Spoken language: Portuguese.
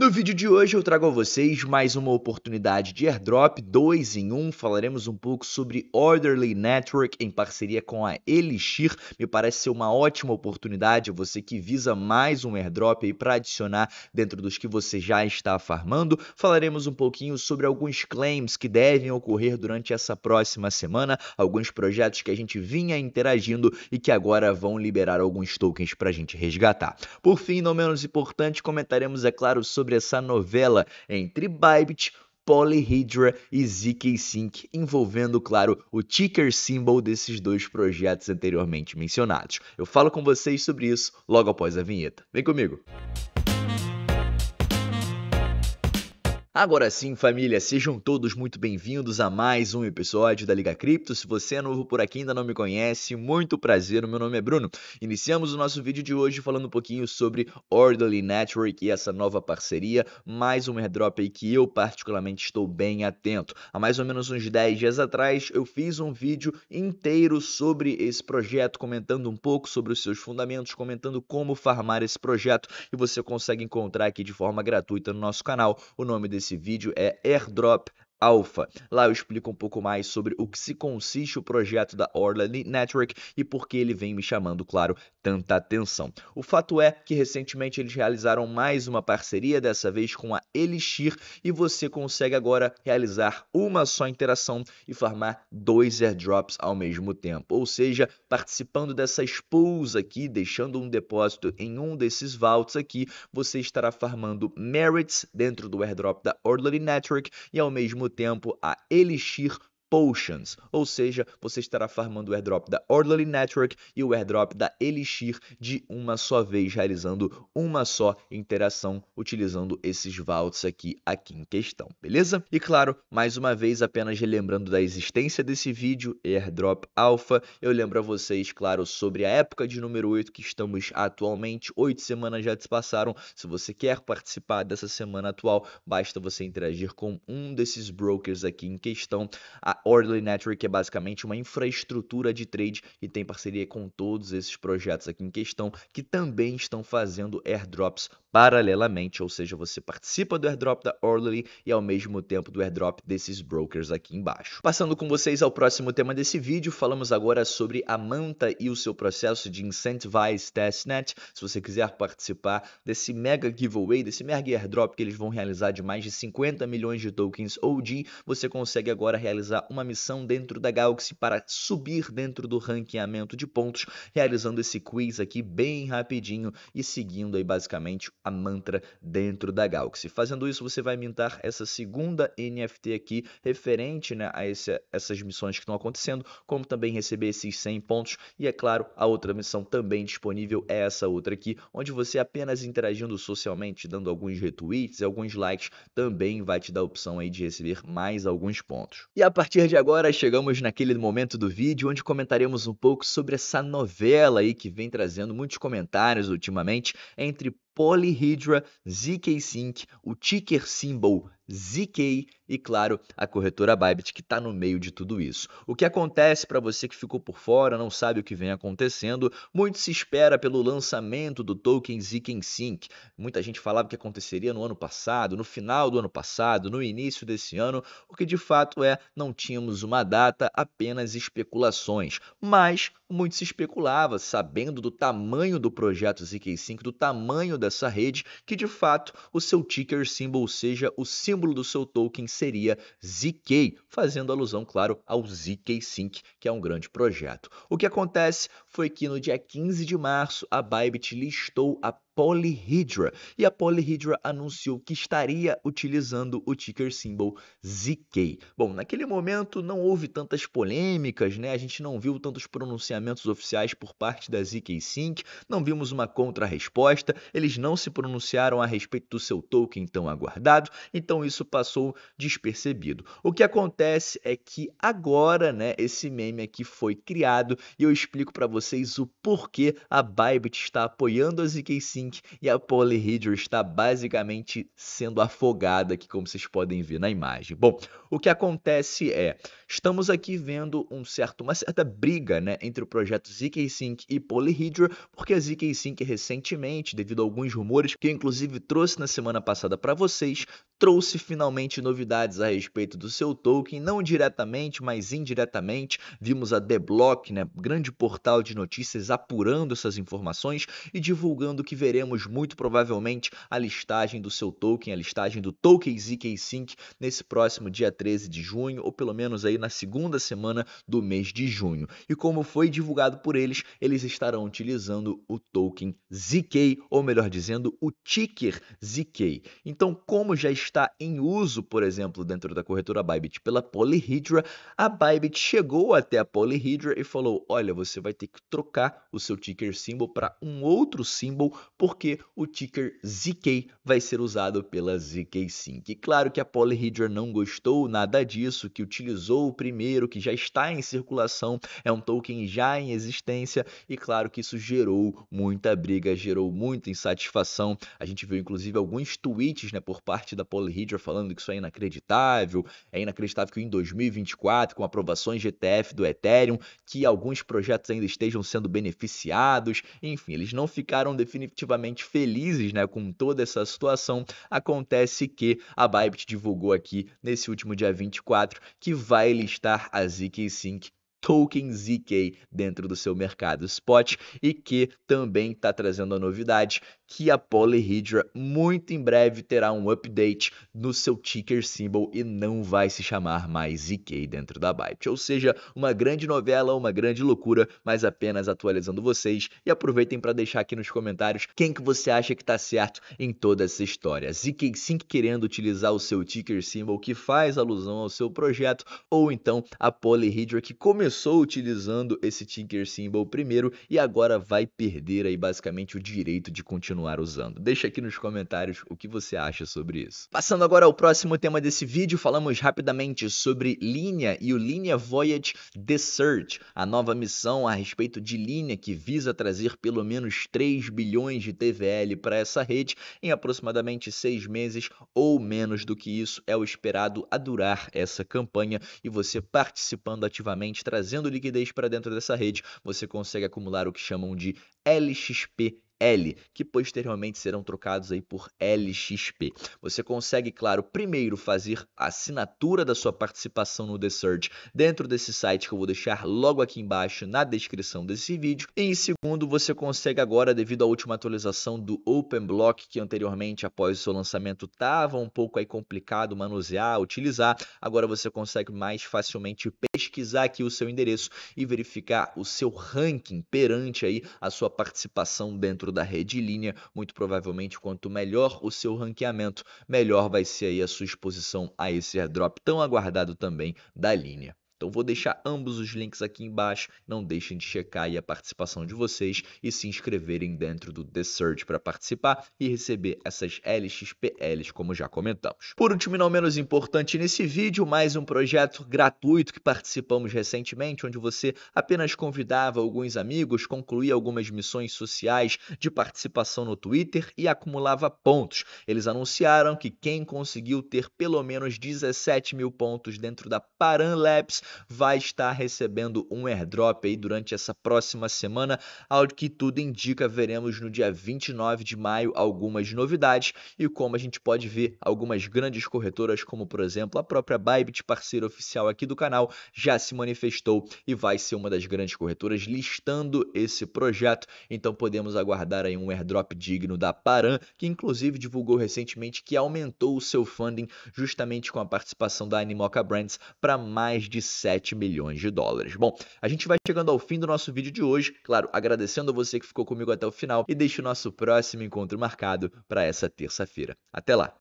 No vídeo de hoje eu trago a vocês mais uma oportunidade de airdrop 2 em 1. Um. Falaremos um pouco sobre Orderly Network em parceria com a Elixir. Me parece ser uma ótima oportunidade você que visa mais um airdrop aí para adicionar dentro dos que você já está farmando. Falaremos um pouquinho sobre alguns claims que devem ocorrer durante essa próxima semana, alguns projetos que a gente vinha interagindo e que agora vão liberar alguns tokens para a gente resgatar. Por fim, não menos importante, comentaremos é claro sobre sobre essa novela entre Bybit, Polyhedra e ZK Sync, envolvendo, claro, o ticker symbol desses dois projetos anteriormente mencionados. Eu falo com vocês sobre isso logo após a vinheta. Vem comigo! Agora sim, família, sejam todos muito bem-vindos a mais um episódio da Liga Cripto. Se você é novo por aqui e ainda não me conhece, muito prazer, meu nome é Bruno. Iniciamos o nosso vídeo de hoje falando um pouquinho sobre Orderly Network e essa nova parceria, mais um airdrop aí que eu particularmente estou bem atento. Há mais ou menos uns 10 dias atrás, eu fiz um vídeo inteiro sobre esse projeto, comentando um pouco sobre os seus fundamentos, comentando como farmar esse projeto e você consegue encontrar aqui de forma gratuita no nosso canal o nome desse desse vídeo é airdrop Alpha. Lá eu explico um pouco mais sobre o que se consiste o projeto da Orly Network e por que ele vem me chamando, claro, tanta atenção. O fato é que recentemente eles realizaram mais uma parceria, dessa vez com a Elixir, e você consegue agora realizar uma só interação e farmar dois airdrops ao mesmo tempo. Ou seja, participando dessa expulsa aqui, deixando um depósito em um desses vaults aqui, você estará farmando merits dentro do airdrop da Orly Network e ao mesmo tempo a Elixir Potions, ou seja, você estará farmando o airdrop da Orderly Network e o airdrop da Elixir de uma só vez, realizando uma só interação utilizando esses vaults aqui, aqui em questão, beleza? E claro, mais uma vez, apenas relembrando da existência desse vídeo, Airdrop Alpha, eu lembro a vocês, claro, sobre a época de número 8 que estamos atualmente, oito semanas já se passaram, se você quer participar dessa semana atual, basta você interagir com um desses brokers aqui em questão, a Orderly Network é basicamente uma infraestrutura de trade e tem parceria com todos esses projetos aqui em questão que também estão fazendo airdrops paralelamente, ou seja, você participa do airdrop da Orderly e ao mesmo tempo do airdrop desses brokers aqui embaixo. Passando com vocês ao próximo tema desse vídeo, falamos agora sobre a Manta e o seu processo de Incentivize Testnet. Se você quiser participar desse mega giveaway, desse mega airdrop que eles vão realizar de mais de 50 milhões de tokens OG, você consegue agora realizar uma missão dentro da Galaxy para subir dentro do ranqueamento de pontos, realizando esse quiz aqui bem rapidinho e seguindo aí basicamente a mantra dentro da Galaxy. Fazendo isso, você vai mintar essa segunda NFT aqui referente né, a esse, essas missões que estão acontecendo, como também receber esses 100 pontos e é claro, a outra missão também disponível é essa outra aqui, onde você apenas interagindo socialmente, dando alguns retweets e alguns likes, também vai te dar a opção aí de receber mais alguns pontos. E a partir partir de agora, chegamos naquele momento do vídeo onde comentaremos um pouco sobre essa novela aí que vem trazendo muitos comentários ultimamente entre Polyhedra, ZK Sync, o ticker symbol ZK e, claro, a corretora Bybit que está no meio de tudo isso. O que acontece para você que ficou por fora, não sabe o que vem acontecendo, muito se espera pelo lançamento do token ZK Sync. Muita gente falava que aconteceria no ano passado, no final do ano passado, no início desse ano, o que de fato é, não tínhamos uma data, apenas especulações. Mas muito se especulava, sabendo do tamanho do projeto ZK Sync, do tamanho dessa rede que de fato o seu ticker symbol, ou seja, o símbolo do seu token seria ZK, fazendo alusão, claro, ao ZK Sync, que é um grande projeto. O que acontece foi que no dia 15 de março a Bybit listou a Polyhedra, e a Polyhedra anunciou que estaria utilizando o ticker symbol ZK. Bom, naquele momento não houve tantas polêmicas, né? A gente não viu tantos pronunciamentos oficiais por parte da ZK Sync, não vimos uma contra-resposta, eles não se pronunciaram a respeito do seu token tão aguardado, então isso passou despercebido. O que acontece é que agora, né, esse meme aqui foi criado e eu explico para vocês o porquê a Bybit está apoiando a ZK Sync e a Polyhedra está basicamente sendo afogada aqui, como vocês podem ver na imagem. Bom, o que acontece é, estamos aqui vendo um certo, uma certa briga né, entre o projeto ZK Sync e Polyhedra, porque a ZK Sync recentemente, devido a alguns rumores que eu inclusive trouxe na semana passada para vocês, trouxe finalmente novidades a respeito do seu token, não diretamente, mas indiretamente. Vimos a The Block, né, grande portal de notícias, apurando essas informações e divulgando que veremos muito provavelmente a listagem do seu token, a listagem do token ZK Sync nesse próximo dia 13 de junho, ou pelo menos aí na segunda semana do mês de junho. E como foi divulgado por eles, eles estarão utilizando o token ZK, ou melhor dizendo, o ticker ZK. Então, como já está está em uso, por exemplo, dentro da corretora Bybit pela Polyhedra, a Bybit chegou até a Polyhedra e falou: "Olha, você vai ter que trocar o seu ticker symbol para um outro símbolo, porque o ticker ZK vai ser usado pela ZK Sync". E claro que a Polyhedra não gostou nada disso, que utilizou o primeiro que já está em circulação, é um token já em existência e claro que isso gerou muita briga, gerou muita insatisfação. A gente viu inclusive alguns tweets, né, por parte da Polyhedra Paul Ridger falando que isso é inacreditável, é inacreditável que em 2024, com aprovações GTF do Ethereum, que alguns projetos ainda estejam sendo beneficiados. Enfim, eles não ficaram definitivamente felizes né, com toda essa situação. Acontece que a Bybit divulgou aqui nesse último dia 24 que vai listar a ZK Sync token ZK dentro do seu mercado spot e que também está trazendo a novidade que a Polyhedra muito em breve terá um update no seu ticker symbol e não vai se chamar mais ZK dentro da Byte. Ou seja, uma grande novela, uma grande loucura, mas apenas atualizando vocês e aproveitem para deixar aqui nos comentários quem que você acha que está certo em toda essa história. ZK Sync querendo utilizar o seu ticker symbol que faz alusão ao seu projeto ou então a Polyhedra que começou começou utilizando esse Tinker Symbol primeiro e agora vai perder aí basicamente o direito de continuar usando. Deixa aqui nos comentários o que você acha sobre isso. Passando agora ao próximo tema desse vídeo, falamos rapidamente sobre Linha e o Linha Voyage The Search, a nova missão a respeito de Linha que visa trazer pelo menos 3 bilhões de TVL para essa rede em aproximadamente 6 meses ou menos do que isso é o esperado a durar essa campanha e você participando ativamente trazendo trazendo liquidez para dentro dessa rede, você consegue acumular o que chamam de LXP L, que posteriormente serão trocados aí por LXP. Você consegue, claro, primeiro fazer a assinatura da sua participação no The Search dentro desse site que eu vou deixar logo aqui embaixo na descrição desse vídeo. E em segundo, você consegue agora, devido à última atualização do OpenBlock, que anteriormente, após o seu lançamento, estava um pouco aí complicado manusear, utilizar, agora você consegue mais facilmente pesquisar aqui o seu endereço e verificar o seu ranking perante aí a sua participação dentro dentro da rede linha, muito provavelmente quanto melhor o seu ranqueamento, melhor vai ser aí a sua exposição a esse airdrop tão aguardado também da linha. Então vou deixar ambos os links aqui embaixo. Não deixem de checar aí a participação de vocês e se inscreverem dentro do The Search para participar e receber essas LXPLs, como já comentamos. Por último e não menos importante nesse vídeo, mais um projeto gratuito que participamos recentemente, onde você apenas convidava alguns amigos, concluía algumas missões sociais de participação no Twitter e acumulava pontos. Eles anunciaram que quem conseguiu ter pelo menos 17 mil pontos dentro da Paran Labs vai estar recebendo um airdrop aí durante essa próxima semana. Ao que tudo indica, veremos no dia 29 de maio algumas novidades e como a gente pode ver, algumas grandes corretoras, como por exemplo a própria Bybit, parceira oficial aqui do canal, já se manifestou e vai ser uma das grandes corretoras listando esse projeto. Então podemos aguardar aí um airdrop digno da Paran, que inclusive divulgou recentemente que aumentou o seu funding justamente com a participação da Animoca Brands para mais de 7 milhões de dólares. Bom, a gente vai chegando ao fim do nosso vídeo de hoje, claro, agradecendo a você que ficou comigo até o final e deixe o nosso próximo encontro marcado para essa terça-feira. Até lá!